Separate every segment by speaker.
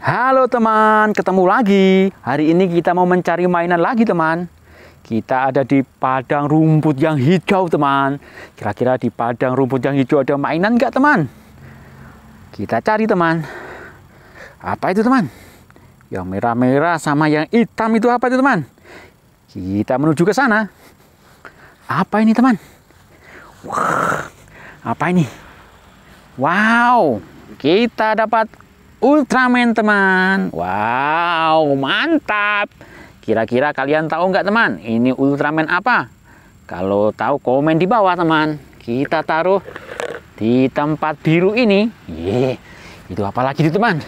Speaker 1: Halo teman, ketemu lagi. Hari ini kita mau mencari mainan lagi teman. Kita ada di padang rumput yang hijau teman. Kira-kira di padang rumput yang hijau ada mainan nggak teman? Kita cari teman. Apa itu teman? Yang merah-merah sama yang hitam itu apa itu teman? Kita menuju ke sana. Apa ini teman? Wah, apa ini? Wow, kita dapat Ultraman teman. Wow, mantap. Kira-kira kalian tahu nggak teman? Ini Ultraman apa? Kalau tahu komen di bawah teman. Kita taruh di tempat biru ini. Ye, itu apa lagi tuh teman?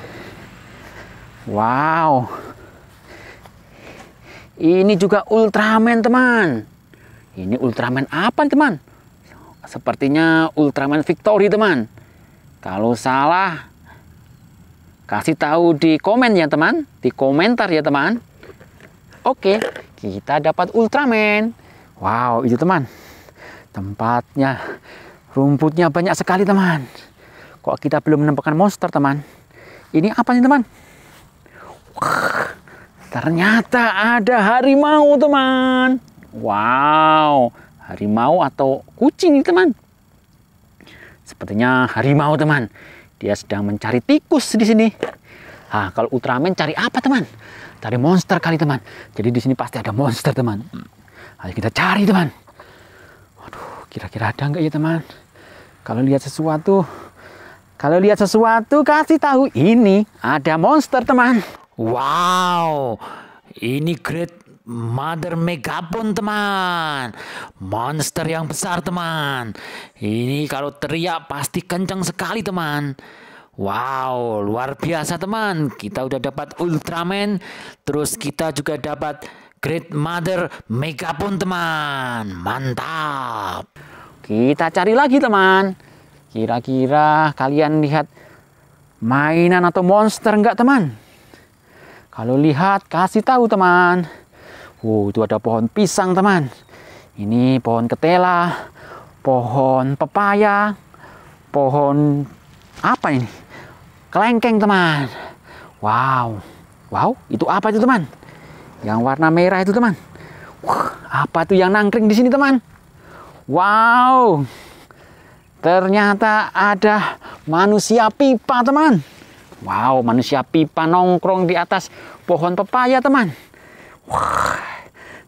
Speaker 1: Wow. Ini juga Ultraman teman. Ini Ultraman apa teman? Sepertinya Ultraman Victory teman. Kalau salah Kasih tahu di komen ya teman, di komentar ya teman. Oke, kita dapat Ultraman. Wow, itu teman. Tempatnya, rumputnya banyak sekali teman. Kok kita belum menemukan monster teman? Ini apa nih teman? Wah, ternyata ada harimau teman. Wow, harimau atau kucing nih teman. Sepertinya harimau teman. Dia sedang mencari tikus di sini. Nah, kalau Ultraman cari apa teman? Cari monster kali teman. Jadi di sini pasti ada monster teman. Ayo kita cari teman. Waduh, kira-kira ada nggak ya teman? Kalau lihat sesuatu, kalau lihat sesuatu kasih tahu ini ada monster teman. Wow, ini great Mother Megapon teman Monster yang besar teman Ini kalau teriak pasti kencang sekali teman Wow luar biasa teman Kita udah dapat Ultraman Terus kita juga dapat Great Mother Megapon teman Mantap Kita cari lagi teman Kira-kira kalian lihat mainan atau monster enggak teman? Kalau lihat kasih tahu teman. Wow, itu ada pohon pisang, teman. Ini pohon ketela, pohon pepaya, pohon apa ini? Kelengkeng, teman. Wow. Wow, itu apa itu, teman? Yang warna merah itu, teman. Wah, apa tuh yang nangkring di sini, teman? Wow. Ternyata ada manusia pipa, teman. Wow, manusia pipa nongkrong di atas pohon pepaya, teman. Wah,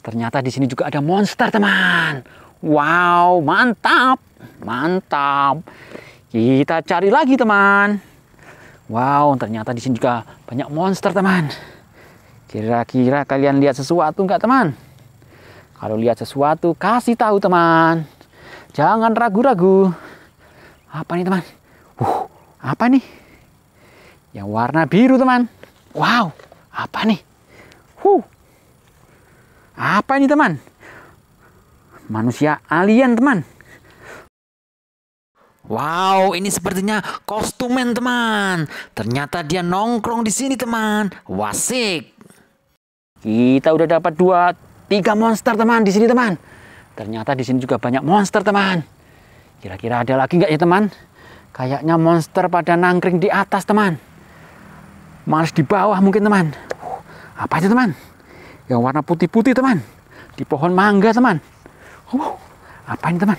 Speaker 1: Ternyata di sini juga ada monster, teman. Wow, mantap. Mantap. Kita cari lagi, teman. Wow, ternyata di sini juga banyak monster, teman. Kira-kira kalian lihat sesuatu nggak, teman? Kalau lihat sesuatu, kasih tahu, teman. Jangan ragu-ragu. Apa nih, teman? Uh, apa nih? Yang warna biru, teman. Wow, apa nih? Huh, apa ini teman? Manusia alien teman. Wow, ini sepertinya kostumen teman. Ternyata dia nongkrong di sini teman. Wasik. Kita udah dapat dua, tiga monster teman di sini teman. Ternyata di sini juga banyak monster teman. Kira-kira ada lagi nggak ya teman? Kayaknya monster pada nangkring di atas teman. Males di bawah mungkin teman. Apa aja teman? yang warna putih-putih teman di pohon mangga teman uh, apa ini teman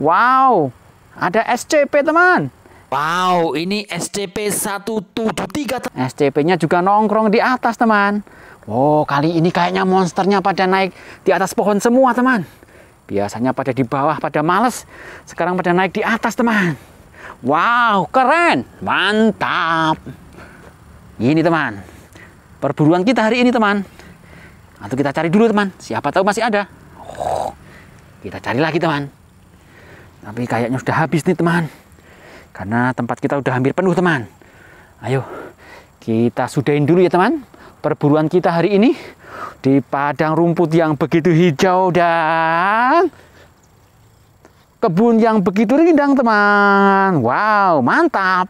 Speaker 1: wow ada SCP teman wow ini SCP 173 SCP nya juga nongkrong di atas teman oh kali ini kayaknya monsternya pada naik di atas pohon semua teman biasanya pada di bawah pada males sekarang pada naik di atas teman wow keren mantap ini teman perburuan kita hari ini teman. Atau kita cari dulu teman, siapa tahu masih ada. Oh, kita cari lagi teman. Tapi kayaknya sudah habis nih teman. Karena tempat kita udah hampir penuh teman. Ayo, kita sudahin dulu ya teman. Perburuan kita hari ini di padang rumput yang begitu hijau dan kebun yang begitu rindang teman. Wow, mantap.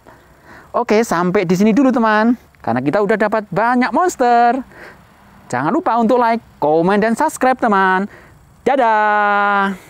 Speaker 1: Oke, sampai di sini dulu teman. Karena kita udah dapat banyak monster. Jangan lupa untuk like, komen, dan subscribe teman. Dadah!